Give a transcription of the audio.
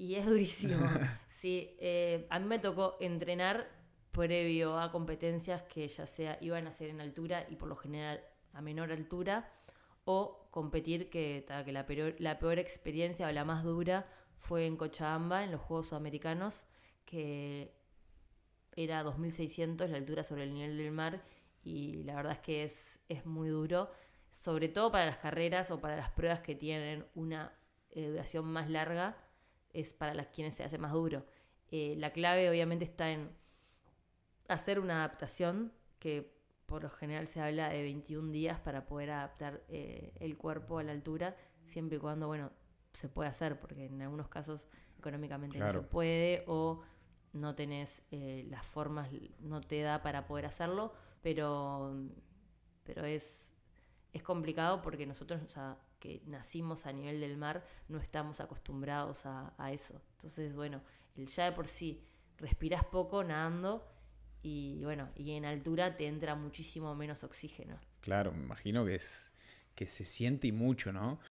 Y es durísimo. sí, eh, a mí me tocó entrenar previo a competencias que ya sea iban a ser en altura y por lo general a menor altura, o competir que, que la, peor, la peor experiencia o la más dura fue en Cochabamba, en los Juegos Sudamericanos, que era 2600 la altura sobre el nivel del mar y la verdad es que es, es muy duro, sobre todo para las carreras o para las pruebas que tienen una eh, duración más larga es para las quienes se hace más duro. Eh, la clave obviamente está en hacer una adaptación, que por lo general se habla de 21 días para poder adaptar eh, el cuerpo a la altura, siempre y cuando, bueno, se puede hacer, porque en algunos casos económicamente no se puede o no tenés eh, las formas, no te da para poder hacerlo, pero, pero es es complicado porque nosotros, que nacimos a nivel del mar, no estamos acostumbrados a, eso. Entonces, bueno, el ya de por sí, respiras poco nadando y bueno, y en altura te entra muchísimo menos oxígeno. Claro, me imagino que es que se siente y mucho, ¿no?